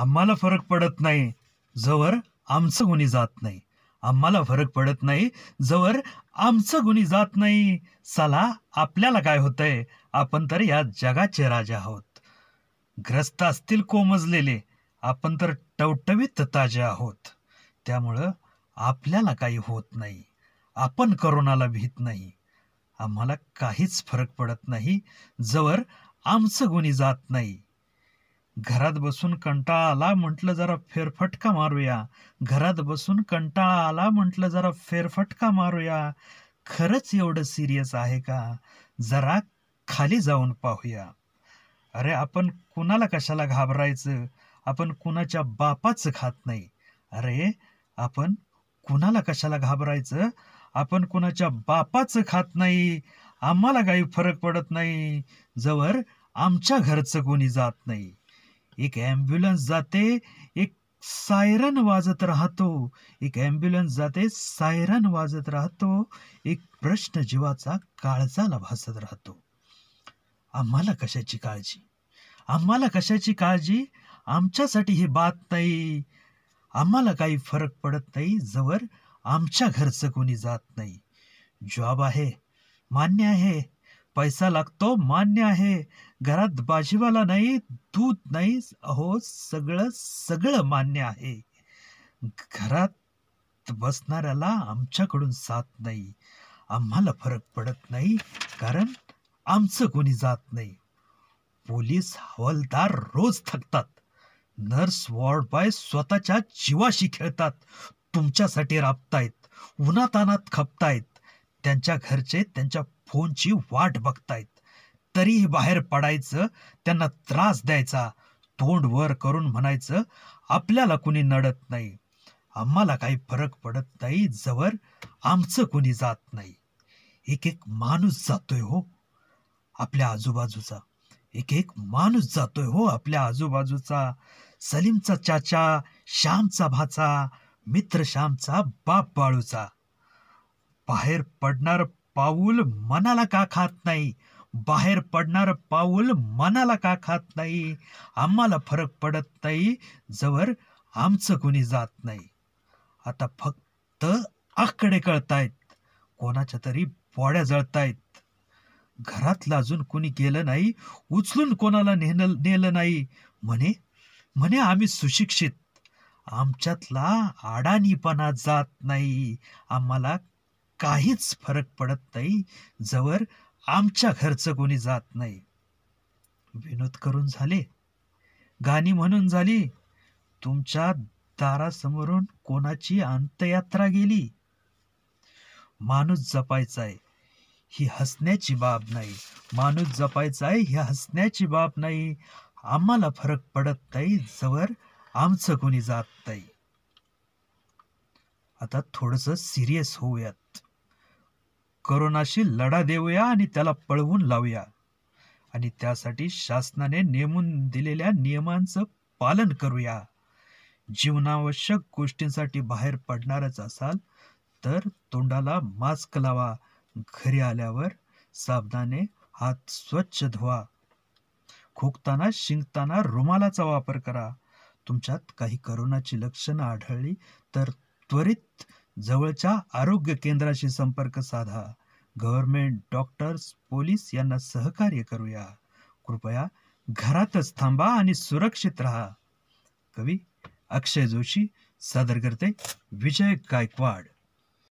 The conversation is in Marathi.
आम्हाला फरक पडत नाही जवळ आमचं कोणी जात नाही आम्हाला फरक पडत नाही जवळ आमचं कोणी जात नाही चला आपल्याला काय आहे आपण तर या जगाचे राजा आहोत ग्रस्त असतील कोमजलेले आपण तर टवटवीत ताजे आहोत त्यामुळं आपल्याला काही होत नाही आपण करोनाला भीत नाही आम्हाला काहीच फरक पडत नाही जवळ आमचं गुणी जात नाही घरात बसून कंटाळा आला म्हटलं जरा फेरफटका मारूया घरात बसून कंटाळा आला म्हटलं जरा फेरफटका मारूया खरंच एवढं सिरियस आहे का जरा खाली जाऊन पाहूया अरे आपण कुणाला कशाला घाबरायचं आपण कुणाच्या बापाचं खात नाही अरे आपण कुणाला कशाला घाबरायचं आपण कुणाच्या बापाचं खात नाही आम्हाला काही फरक पडत नाही जवळ आमच्या घरचं कोणी जात नाही एक ॲम्ब्युलन्स जाते एक सायरन वाजत राहतो एक ॲम्ब्युलन्स जाते सायरन वाजत राहतो एक प्रश्न जीवाचा काळजाला भासत राहतो आम्हाला कशाची काळजी आम्हाला कशाची काळजी आमच्यासाठी हे बात नाही आम्हाला काही फरक पडत नाही जवळ आमच्या घरचं कोणी जात नाही जॉब आहे मान्य आहे पैसा लागतो मान्य आहे घरात भाजीवाला नाही दूध नाही अहो सगळं सगळं मान्य आहे घरात बसणाऱ्याला आमच्याकडून साथ नाही आम्हाला फरक पडत नाही कारण आमचं कोणी जात नाही पोलीस हवालदार रोज थकतात नर्स वॉर्ड बॉय स्वतःच्या जीवाशी खेळतात तुमच्यासाठी राबतायत उन्हातानात खपतायत त्यांच्या घरचे त्यांच्या फोनची वाट बघतायत तरीही बाहेर पडायचं त्यांना त्रास द्यायचा तोंड वर करून म्हणायचं आपल्याला कुणी नडत नाही आम्हाला काही फरक पडत नाही जवळ आमचं कुणी जात नाही एक एक माणूस जातोय हो आपल्या आजूबाजूचा एक एक माणूस जातोय हो आपल्या आजूबाजूचा सलीमचा चाचा श्यामचा भाचा मित्र श्यामचा बाप बाळूचा बाहेर पडणार पाऊल मनाला का खात नाही बाहेर पडणार पाऊल मनाला का खात नाही आम्हाला फरक पडत नाही जवळ आमचं कोणी जात नाही आता फक्त आकडे कळतायत कोणाच्या तरी पोड्या जळतायत घरातलं अजून कोणी गेलं नाही उचलून कोणाला नेल नेलं नाही म्हणे म्हणे आम्ही सुशिक्षित आमच्यातला आडाणीपणा जात नाही आम्हाला काहीच फरक पडत नाही जवळ आमच्या घरचं कोणी जात नाही विनोद करून झाले गाणी म्हणून झाली तुमच्या दारासमोरून कोणाची अंतयात्रा गेली माणूस जपायचा आहे ही हसण्याची बाब नाही माणूस जपायचा आहे ही हसण्याची बाब नाही आम्हाला फरक पडत नाही जवळ आमचं कोणी जात नाही आता थोडस सिरियस होऊयात करोनाशी लढा देऊया आणि त्याला पळवून लावूया आणि त्यासाठी शासनाने नेमून दिलेल्या नियमांचं पालन करूया जीवनावश्यक गोष्टींसाठी बाहेर पडणारच असाल तर तोंडाला मास्क लावा घरी आल्यावर साबणाने हात स्वच्छ धुवा खोकताना शिंकताना रुमालाचा वापर करा तुमच्यात काही करोनाची लक्षणं आढळली तर त्वरित जवळच्या आरोग्य केंद्राशी संपर्क साधा गव्हर्नमेंट डॉक्टर्स पोलीस यांना सहकार्य करूया कृपया घरातच थांबा आणि सुरक्षित राहा कवी अक्षय जोशी सादर करते विजय गायकवाड